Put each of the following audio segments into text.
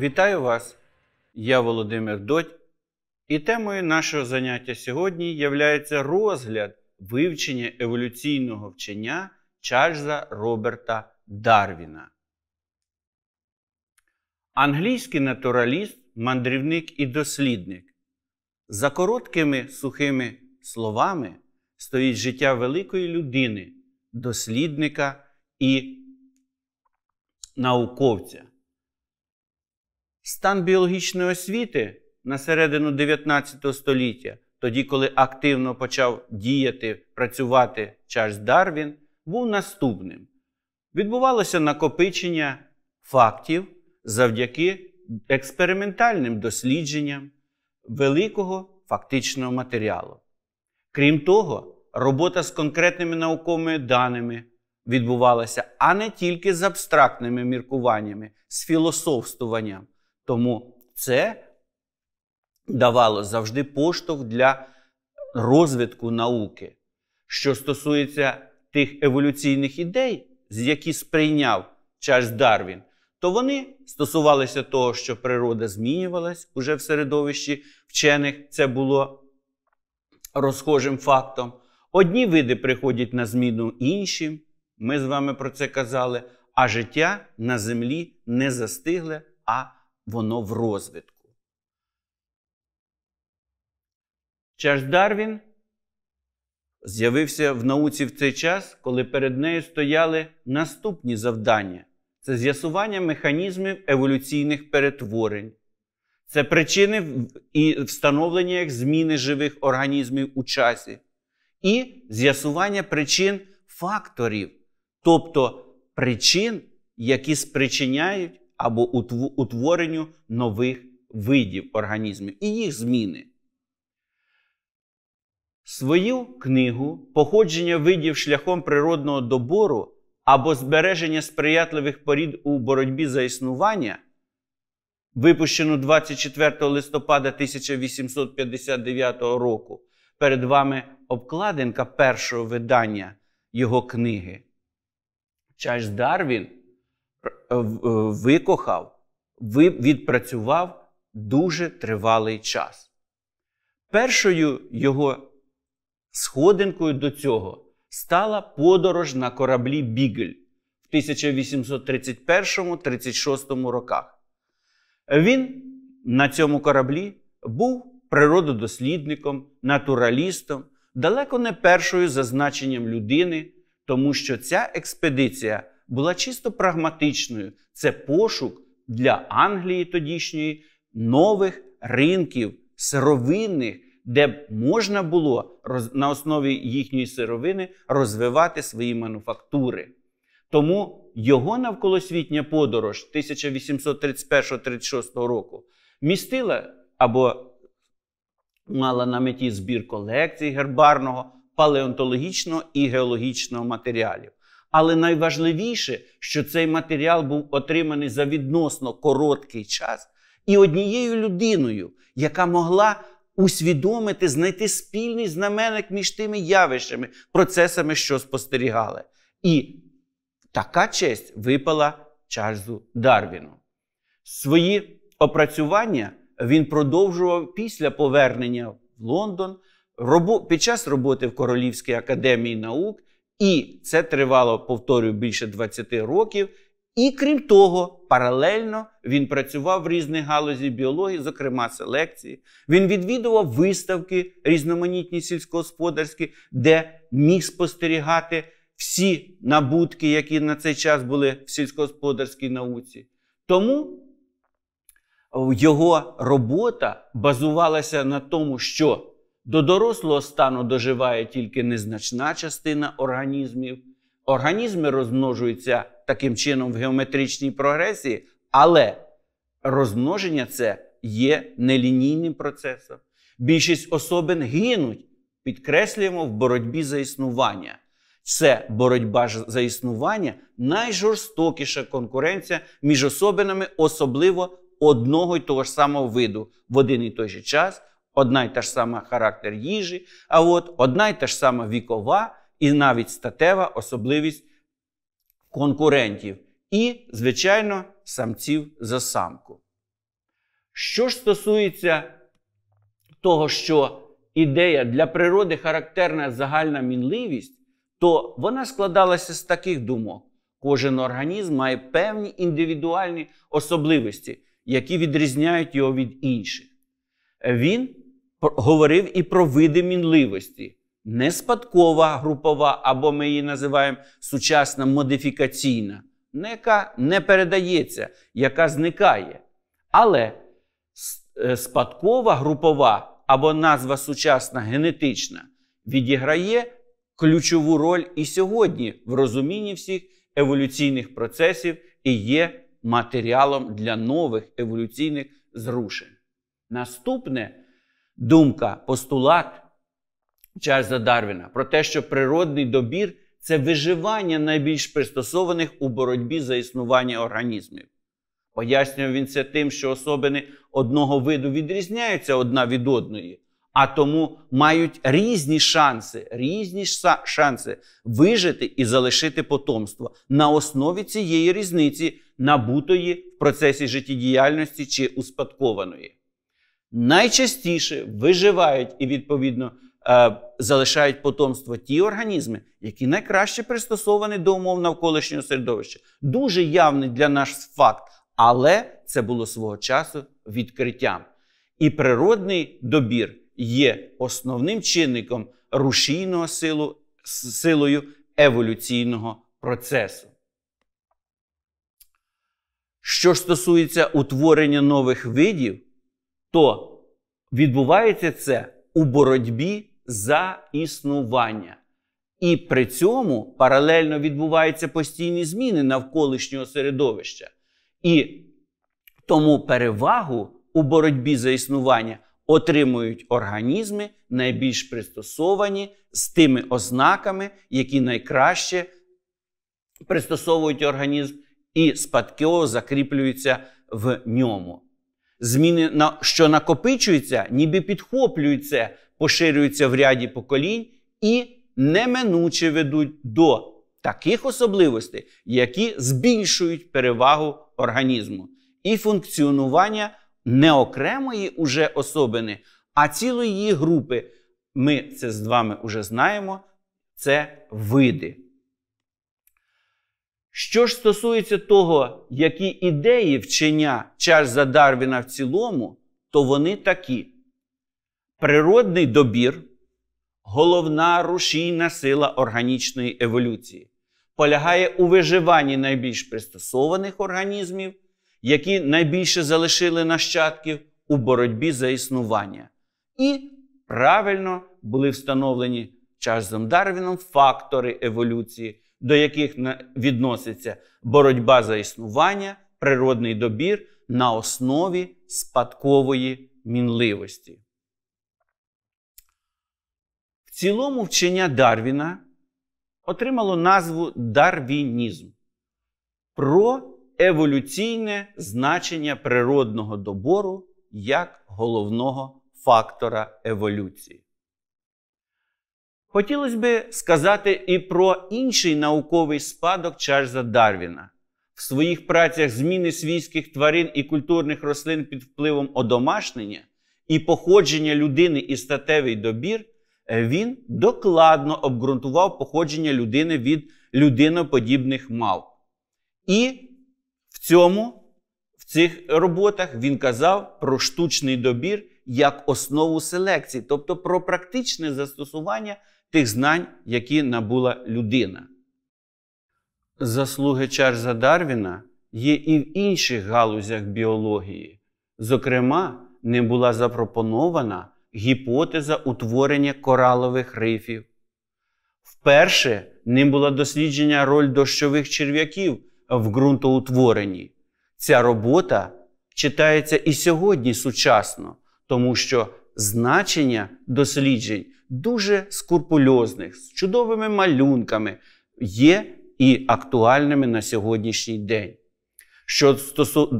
Вітаю вас! Я Володимир Доть, і темою нашого заняття сьогодні є розгляд вивчення еволюційного вчення Чарльза Роберта Дарвіна. Англійський натураліст, мандрівник і дослідник. За короткими сухими словами стоїть життя великої людини, дослідника і науковця. Стан біологічної освіти на середину 19 століття, тоді, коли активно почав діяти, працювати Чарльз Дарвін, був наступним. Відбувалося накопичення фактів завдяки експериментальним дослідженням великого фактичного матеріалу. Крім того, робота з конкретними науковими даними відбувалася, а не тільки з абстрактними міркуваннями, з філософствуванням. Тому це давало завжди поштовх для розвитку науки. Що стосується тих еволюційних ідей, з які сприйняв Чарльз Дарвін, то вони стосувалися того, що природа змінювалась уже в середовищі вчених, це було розхожим фактом. Одні види приходять на зміну іншим, ми з вами про це казали, а життя на землі не застигле, а воно в розвитку. Чарльз Дарвін з'явився в науці в цей час, коли перед нею стояли наступні завдання: це з'ясування механізмів еволюційних перетворень. Це причини і встановлення як зміни живих організмів у часі, і з'ясування причин факторів, тобто причин, які спричиняють або утворенню нових видів організмів і їх зміни. Свою книгу Походження видів шляхом природного добору або збереження сприятливих порід у боротьбі за існування, випущену 24 листопада 1859 року. Перед вами обкладинка першого видання його книги. Чайс Дарвін Е, е, викохав, відпрацював дуже тривалий час. Першою його сходинкою до цього стала подорож на кораблі Бігель в 1831-36 роках. Він на цьому кораблі був природодослідником, натуралістом, далеко не першою за значенням людини, тому що ця експедиція була чисто прагматичною. Це пошук для Англії тодішньої нових ринків сировинних, де б можна було на основі їхньої сировини розвивати свої мануфактури. Тому його навколосвітня подорож 1831-36 року містила або мала на меті збір колекцій гербарного, палеонтологічного і геологічного матеріалів. Але найважливіше, що цей матеріал був отриманий за відносно короткий час і однією людиною, яка могла усвідомити, знайти спільний знаменник між тими явищами, процесами, що спостерігали. І така честь випала Чарльзу Дарвіну. Свої опрацювання він продовжував після повернення в Лондон під час роботи в Королівській академії наук. І це тривало, повторюю, більше 20 років. І крім того, паралельно він працював в різних галузі біології, зокрема селекції. Він відвідував виставки різноманітні сільськогосподарські, де міг спостерігати всі набутки, які на цей час були в сільськогосподарській науці. Тому його робота базувалася на тому, що до дорослого стану доживає тільки незначна частина організмів. Організми розмножуються таким чином в геометричній прогресії, але розмноження це є нелінійним процесом. Більшість особин гинуть, підкреслюємо, в боротьбі за існування. Це боротьба за існування найжорстокіша конкуренція між особинами, особливо одного й того ж самого виду в один і той же час, одна й та ж сама характер їжі, а от одна й та ж сама вікова і навіть статева особливість конкурентів і, звичайно, самців за самку. Що ж стосується того, що ідея для природи характерна загальна мінливість, то вона складалася з таких думок. Кожен організм має певні індивідуальні особливості, які відрізняють його від інших. Він говорив і про види мінливості. Не спадкова групова, або ми її називаємо сучасна модифікаційна, яка не передається, яка зникає. Але е, спадкова групова або назва сучасна генетична відіграє ключову роль і сьогодні в розумінні всіх еволюційних процесів і є матеріалом для нових еволюційних зрушень. Наступне думка, постулат Чарльза Дарвіна про те, що природний добір це виживання найбільш пристосованих у боротьбі за існування організмів. Пояснює він це тим, що особини одного виду відрізняються одна від одної, а тому мають різні шанси, різні шанси вижити і залишити потомство на основі цієї різниці, набутої в процесі життєдіяльності чи успадкованої найчастіше виживають і, відповідно, е, залишають потомство ті організми, які найкраще пристосовані до умов навколишнього середовища. Дуже явний для нас факт, але це було свого часу відкриттям. І природний добір є основним чинником рушійного силу, силою еволюційного процесу. Що ж стосується утворення нових видів, то відбувається це у боротьбі за існування. І при цьому паралельно відбуваються постійні зміни навколишнього середовища. І тому перевагу у боротьбі за існування отримують організми, найбільш пристосовані з тими ознаками, які найкраще пристосовують організм, і спадково закріплюються в ньому. Зміни, що накопичуються, ніби підхоплюються, поширюються в ряді поколінь і неминуче ведуть до таких особливостей, які збільшують перевагу організму і функціонування не окремої уже особини, а цілої її групи. Ми це з вами вже знаємо. Це види. Що ж стосується того, які ідеї вчення Чарльза Дарвіна в цілому, то вони такі: природний добір, головна рушійна сила органічної еволюції, полягає у виживанні найбільш пристосованих організмів, які найбільше залишили нащадків у боротьбі за існування. І правильно були встановлені Чарльзом Дарвіном фактори еволюції до яких відноситься боротьба за існування, природний добір на основі спадкової мінливості. В цілому вчення Дарвіна отримало назву дарвінізм про еволюційне значення природного добору як головного фактора еволюції. Хотілося би сказати і про інший науковий спадок Чарльза Дарвіна. В своїх працях зміни свійських тварин і культурних рослин під впливом одомашнення і походження людини і статевий добір, е, він докладно обґрунтував походження людини від людиноподібних мав. І в цьому, в цих роботах він казав про штучний добір як основу селекції, тобто про практичне застосування тих знань, які набула людина. Заслуги Чарльза Дарвіна є і в інших галузях біології. Зокрема, не була запропонована гіпотеза утворення коралових рифів. Вперше ним було дослідження роль дощових черв'яків в ґрунтоутворенні. Ця робота читається і сьогодні сучасно, тому що значення досліджень, дуже скурпульозних, з чудовими малюнками, є і актуальними на сьогоднішній день. Що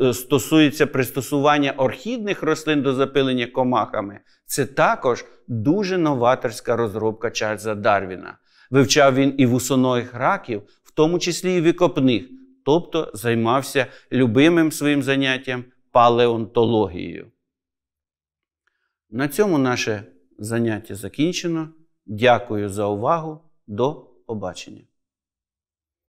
е, стосується пристосування орхідних рослин до запилення комахами, це також дуже новаторська розробка Чарльза Дарвіна. Вивчав він і вусоногих раків, в тому числі і вікопних, тобто займався любимим своїм заняттям палеонтологією. На цьому наше заняття закінчено. Дякую за увагу. До побачення!